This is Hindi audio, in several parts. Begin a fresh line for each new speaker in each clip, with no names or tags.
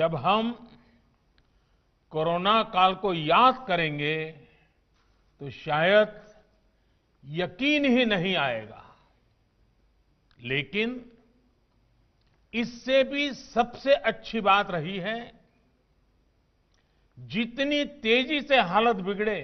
जब हम कोरोना काल को याद करेंगे तो शायद यकीन ही नहीं आएगा लेकिन इससे भी सबसे अच्छी बात रही है जितनी तेजी से हालत बिगड़े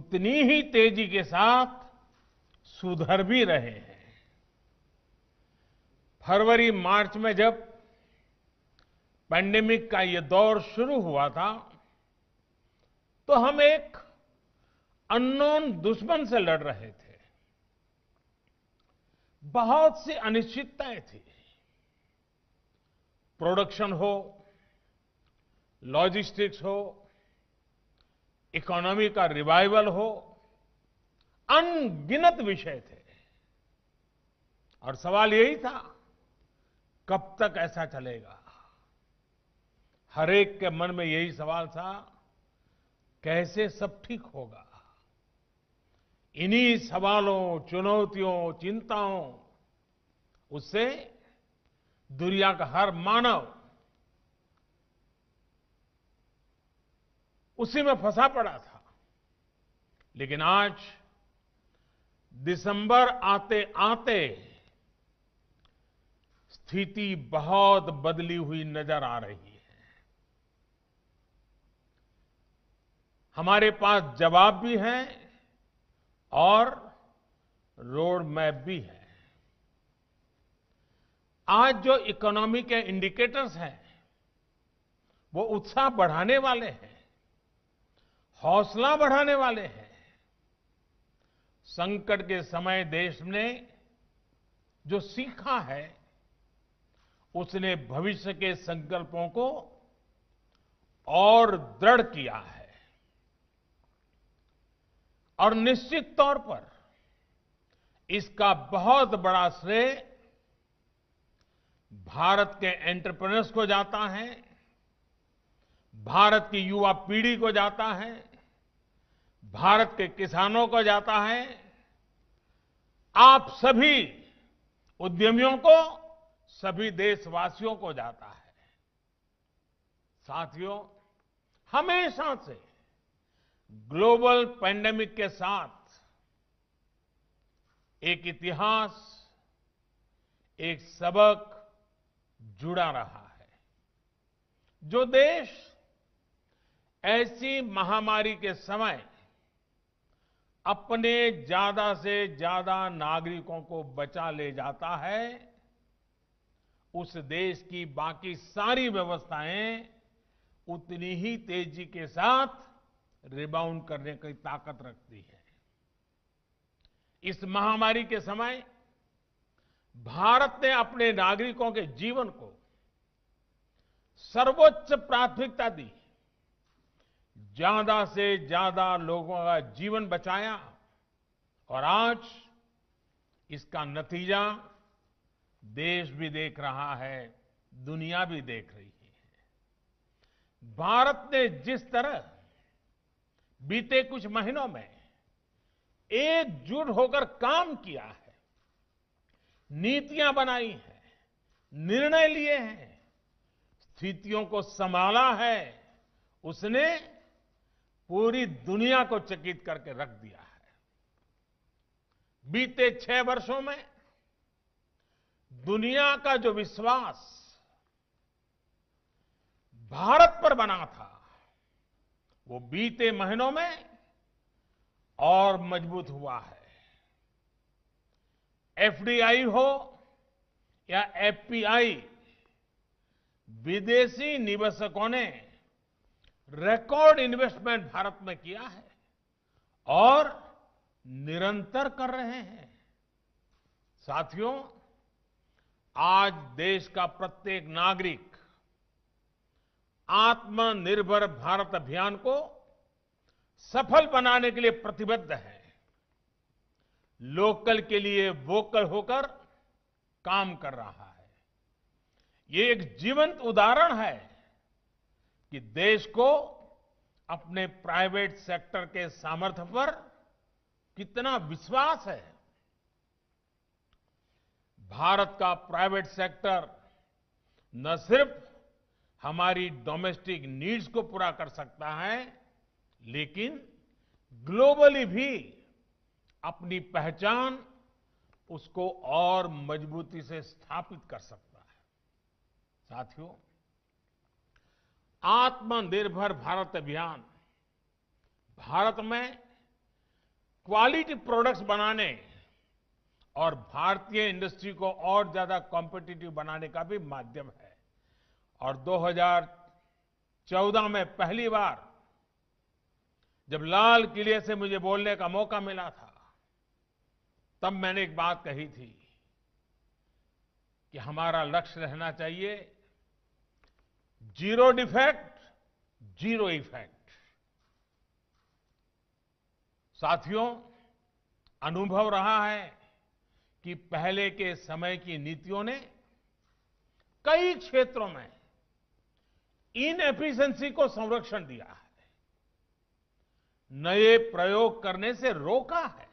उतनी ही तेजी के साथ सुधर भी रहे हैं फरवरी मार्च में जब पैंडेमिक का ये दौर शुरू हुआ था तो हम एक अननोन दुश्मन से लड़ रहे थे बहुत सी अनिश्चितताएं थी प्रोडक्शन हो लॉजिस्टिक्स हो इकोनॉमी का रिवाइवल हो अनगिनत विषय थे और सवाल यही था कब तक ऐसा चलेगा हर एक के मन में यही सवाल था कैसे सब ठीक होगा इन्हीं सवालों चुनौतियों चिंताओं उससे दुनिया का हर मानव उसी में फंसा पड़ा था लेकिन आज दिसंबर आते आते स्थिति बहुत बदली हुई नजर आ रही है हमारे पास जवाब भी है और रोड मैप भी है आज जो इकोनॉमी के इंडिकेटर्स हैं वो उत्साह बढ़ाने वाले हैं हौसला बढ़ाने वाले हैं संकट के समय देश ने जो सीखा है उसने भविष्य के संकल्पों को और दृढ़ किया है और निश्चित तौर पर इसका बहुत बड़ा श्रेय भारत के एंटरप्रेनर्स को जाता है भारत की युवा पीढ़ी को जाता है भारत के किसानों को जाता है आप सभी उद्यमियों को सभी देशवासियों को जाता है साथियों हमेशा से ग्लोबल पैंडेमिक के साथ एक इतिहास एक सबक जुड़ा रहा है जो देश ऐसी महामारी के समय अपने ज्यादा से ज्यादा नागरिकों को बचा ले जाता है उस देश की बाकी सारी व्यवस्थाएं उतनी ही तेजी के साथ रिबाउंड करने की ताकत रखती है इस महामारी के समय भारत ने अपने नागरिकों के जीवन को सर्वोच्च प्राथमिकता दी ज्यादा से ज्यादा लोगों का जीवन बचाया और आज इसका नतीजा देश भी देख रहा है दुनिया भी देख रही है भारत ने जिस तरह बीते कुछ महीनों में एकजुट होकर काम किया है नीतियां बनाई हैं निर्णय लिए हैं स्थितियों को संभाला है उसने पूरी दुनिया को चकित करके रख दिया है बीते छह वर्षों में दुनिया का जो विश्वास भारत पर बना था वो बीते महीनों में और मजबूत हुआ है एफडीआई हो या एफपीआई विदेशी निवेशकों ने रिकॉर्ड इन्वेस्टमेंट भारत में किया है और निरंतर कर रहे हैं साथियों आज देश का प्रत्येक नागरिक आत्मनिर्भर भारत अभियान को सफल बनाने के लिए प्रतिबद्ध है लोकल के लिए वोकल होकर काम कर रहा है ये एक जीवंत उदाहरण है कि देश को अपने प्राइवेट सेक्टर के सामर्थ्य पर कितना विश्वास है भारत का प्राइवेट सेक्टर न सिर्फ हमारी डोमेस्टिक नीड्स को पूरा कर सकता है लेकिन ग्लोबली भी अपनी पहचान उसको और मजबूती से स्थापित कर सकता है साथियों आत्मनिर्भर भारत अभियान भारत में क्वालिटी प्रोडक्ट्स बनाने और भारतीय इंडस्ट्री को और ज्यादा कॉम्पिटिटिव बनाने का भी माध्यम है और 2014 में पहली बार जब लाल किले से मुझे बोलने का मौका मिला था तब मैंने एक बात कही थी कि हमारा लक्ष्य रहना चाहिए जीरो डिफेक्ट जीरो इफेक्ट साथियों अनुभव रहा है कि पहले के समय की नीतियों ने कई क्षेत्रों में इन एफिशिएंसी को संरक्षण दिया है नए प्रयोग करने से रोका है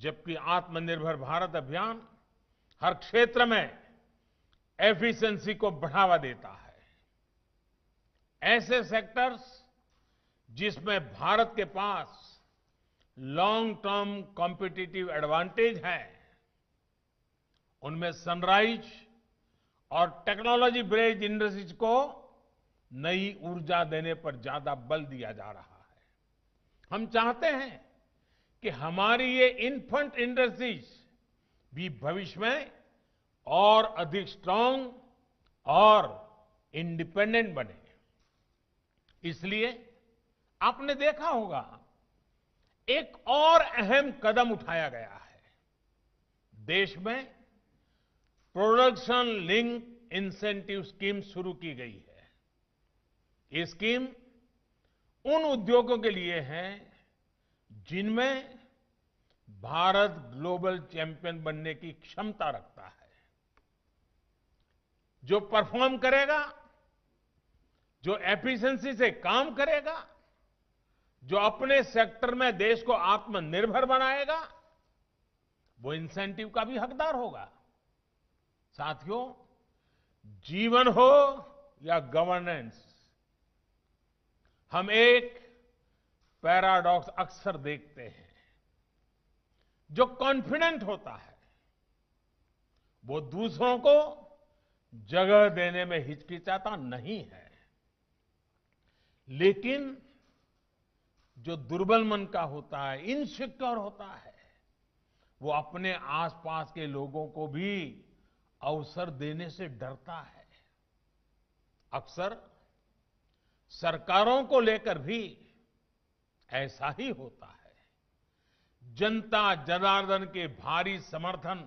जबकि आत्मनिर्भर भारत अभियान हर क्षेत्र में एफिशिएंसी को बढ़ावा देता है ऐसे सेक्टर्स जिसमें भारत के पास लॉन्ग टर्म कॉम्पिटिटिव एडवांटेज है उनमें सनराइज और टेक्नोलॉजी बेस्ड इंडस्ट्रीज को नई ऊर्जा देने पर ज्यादा बल दिया जा रहा है हम चाहते हैं कि हमारी ये इन्फंट इंडस्ट्रीज भी भविष्य में और अधिक स्ट्रांग और इंडिपेंडेंट बने इसलिए आपने देखा होगा एक और अहम कदम उठाया गया है देश में प्रोडक्शन लिंक इंसेंटिव स्कीम शुरू की गई है ये स्कीम उन उद्योगों के लिए है जिनमें भारत ग्लोबल चैंपियन बनने की क्षमता रखता है जो परफॉर्म करेगा जो एफिशिएंसी से काम करेगा जो अपने सेक्टर में देश को आत्मनिर्भर बनाएगा वो इंसेंटिव का भी हकदार होगा साथियों जीवन हो या गवर्नेंस हम एक पैराडॉक्स अक्सर देखते हैं जो कॉन्फिडेंट होता है वो दूसरों को जगह देने में हिचकिचाता नहीं है लेकिन जो दुर्बल मन का होता है इनसिक्योर होता है वो अपने आसपास के लोगों को भी अवसर देने से डरता है अक्सर सरकारों को लेकर भी ऐसा ही होता है जनता जनार्दन के भारी समर्थन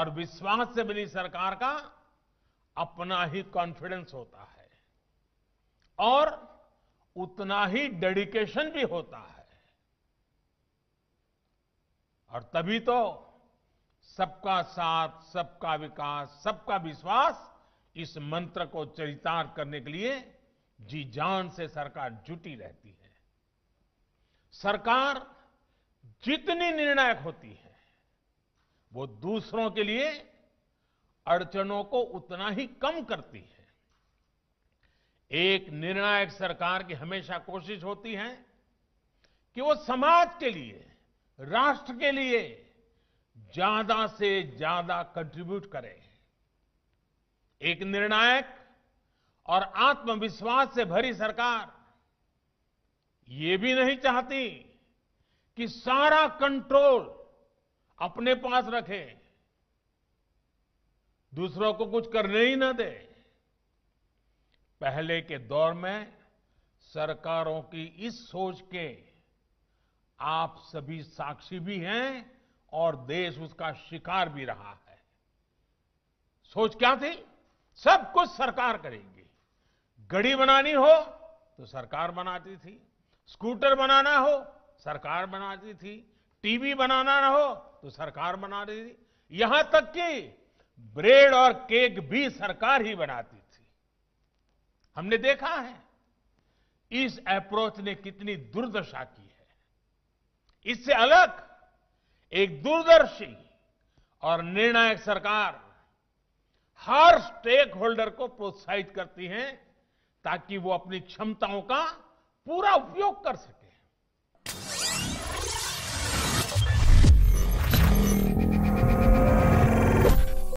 और विश्वास से मिली सरकार का अपना ही कॉन्फिडेंस होता है और उतना ही डेडिकेशन भी होता है और तभी तो सबका साथ सबका विकास सबका विश्वास इस मंत्र को चरितार्थ करने के लिए जी जान से सरकार जुटी रहती है सरकार जितनी निर्णायक होती है वो दूसरों के लिए अड़चनों को उतना ही कम करती है एक निर्णायक सरकार की हमेशा कोशिश होती है कि वो समाज के लिए राष्ट्र के लिए ज्यादा से ज्यादा कंट्रीब्यूट करें एक निर्णायक और आत्मविश्वास से भरी सरकार ये भी नहीं चाहती कि सारा कंट्रोल अपने पास रखे दूसरों को कुछ करने ही ना दे पहले के दौर में सरकारों की इस सोच के आप सभी साक्षी भी हैं और देश उसका शिकार भी रहा है सोच क्या थी सब कुछ सरकार करेगी गड़ी बनानी हो तो सरकार बनाती थी स्कूटर बनाना हो सरकार बनाती थी टीवी बनाना ना हो तो सरकार बना रही थी यहां तक कि ब्रेड और केक भी सरकार ही बनाती थी हमने देखा है इस अप्रोच ने कितनी दुर्दशा की है इससे अलग एक दूरदर्शी और निर्णायक सरकार हर स्टेक होल्डर को प्रोत्साहित करती है ताकि वो अपनी क्षमताओं का पूरा उपयोग कर सके